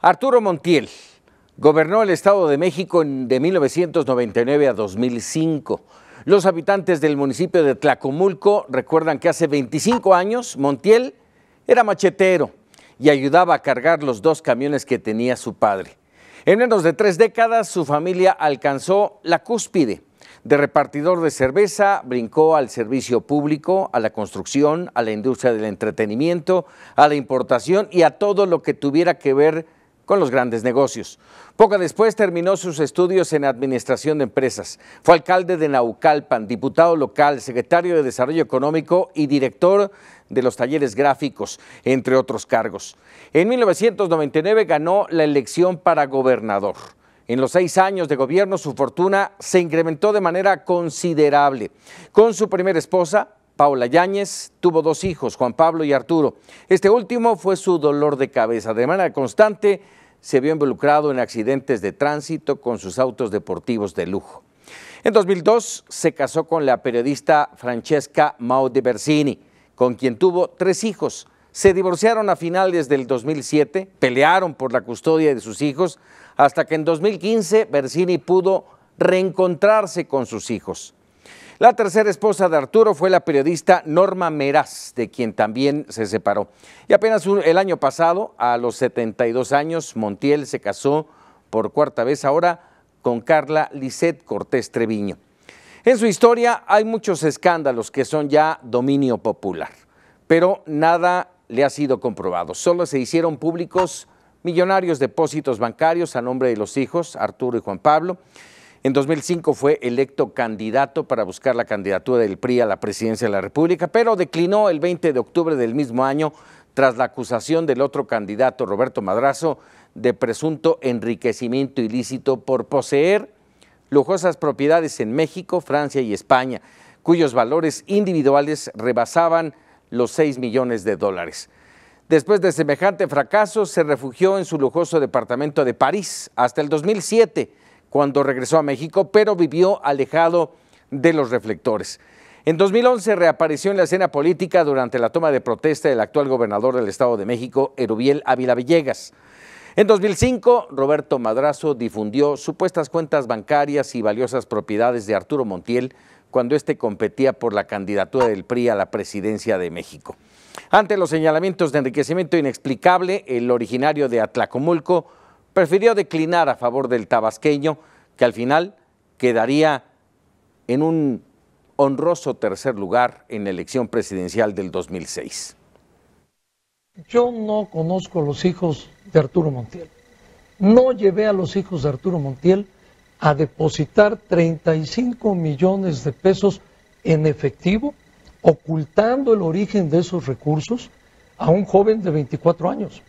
Arturo Montiel gobernó el Estado de México de 1999 a 2005. Los habitantes del municipio de Tlacomulco recuerdan que hace 25 años Montiel era machetero y ayudaba a cargar los dos camiones que tenía su padre. En menos de tres décadas su familia alcanzó la cúspide. De repartidor de cerveza brincó al servicio público, a la construcción, a la industria del entretenimiento, a la importación y a todo lo que tuviera que ver con con los grandes negocios. Poco después terminó sus estudios en Administración de Empresas. Fue alcalde de Naucalpan, diputado local, secretario de Desarrollo Económico y director de los talleres gráficos, entre otros cargos. En 1999 ganó la elección para gobernador. En los seis años de gobierno su fortuna se incrementó de manera considerable. Con su primera esposa, Paula Yáñez, tuvo dos hijos, Juan Pablo y Arturo. Este último fue su dolor de cabeza. De manera constante se vio involucrado en accidentes de tránsito con sus autos deportivos de lujo. En 2002 se casó con la periodista Francesca Maudi Bersini, con quien tuvo tres hijos. Se divorciaron a finales del 2007, pelearon por la custodia de sus hijos, hasta que en 2015 Bersini pudo reencontrarse con sus hijos. La tercera esposa de Arturo fue la periodista Norma Meraz, de quien también se separó. Y apenas el año pasado, a los 72 años, Montiel se casó por cuarta vez ahora con Carla Lisset Cortés Treviño. En su historia hay muchos escándalos que son ya dominio popular, pero nada le ha sido comprobado. Solo se hicieron públicos millonarios depósitos bancarios a nombre de los hijos, Arturo y Juan Pablo, en 2005 fue electo candidato para buscar la candidatura del PRI a la presidencia de la República, pero declinó el 20 de octubre del mismo año tras la acusación del otro candidato, Roberto Madrazo, de presunto enriquecimiento ilícito por poseer lujosas propiedades en México, Francia y España, cuyos valores individuales rebasaban los 6 millones de dólares. Después de semejante fracaso, se refugió en su lujoso departamento de París hasta el 2007 cuando regresó a México, pero vivió alejado de los reflectores. En 2011 reapareció en la escena política durante la toma de protesta del actual gobernador del Estado de México, Erubiel Ávila Villegas. En 2005, Roberto Madrazo difundió supuestas cuentas bancarias y valiosas propiedades de Arturo Montiel cuando éste competía por la candidatura del PRI a la presidencia de México. Ante los señalamientos de enriquecimiento inexplicable, el originario de Atlacomulco prefirió declinar a favor del tabasqueño, que al final quedaría en un honroso tercer lugar en la elección presidencial del 2006. Yo no conozco a los hijos de Arturo Montiel. No llevé a los hijos de Arturo Montiel a depositar 35 millones de pesos en efectivo, ocultando el origen de esos recursos a un joven de 24 años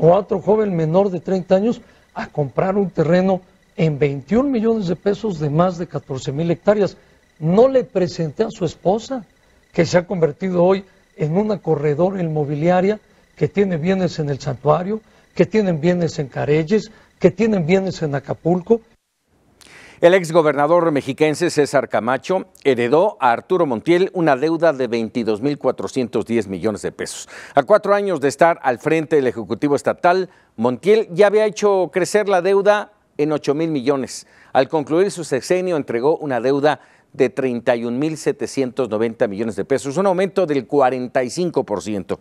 o a otro joven menor de 30 años a comprar un terreno en 21 millones de pesos de más de 14 mil hectáreas. No le presenté a su esposa, que se ha convertido hoy en una corredora inmobiliaria, que tiene bienes en el santuario, que tienen bienes en Careyes, que tienen bienes en Acapulco. El exgobernador mexiquense César Camacho heredó a Arturo Montiel una deuda de 22.410 millones de pesos. A cuatro años de estar al frente del Ejecutivo Estatal, Montiel ya había hecho crecer la deuda en 8 mil millones. Al concluir su sexenio entregó una deuda de 31.790 millones de pesos, un aumento del 45%.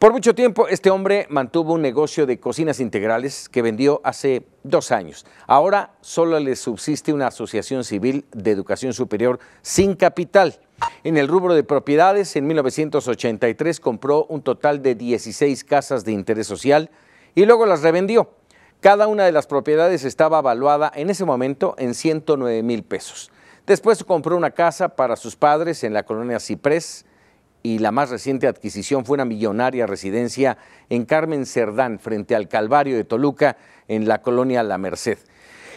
Por mucho tiempo, este hombre mantuvo un negocio de cocinas integrales que vendió hace dos años. Ahora solo le subsiste una asociación civil de educación superior sin capital. En el rubro de propiedades, en 1983 compró un total de 16 casas de interés social y luego las revendió. Cada una de las propiedades estaba valuada en ese momento en 109 mil pesos. Después compró una casa para sus padres en la colonia Ciprés, y la más reciente adquisición fue una millonaria residencia en Carmen Cerdán, frente al Calvario de Toluca, en la colonia La Merced.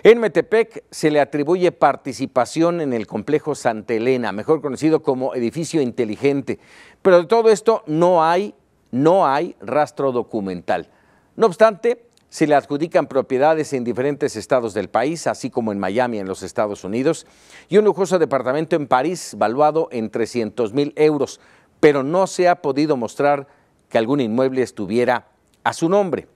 En Metepec se le atribuye participación en el complejo Santa Elena, mejor conocido como edificio inteligente, pero de todo esto no hay, no hay rastro documental. No obstante, se le adjudican propiedades en diferentes estados del país, así como en Miami, en los Estados Unidos, y un lujoso departamento en París, valuado en 300 mil euros, pero no se ha podido mostrar que algún inmueble estuviera a su nombre.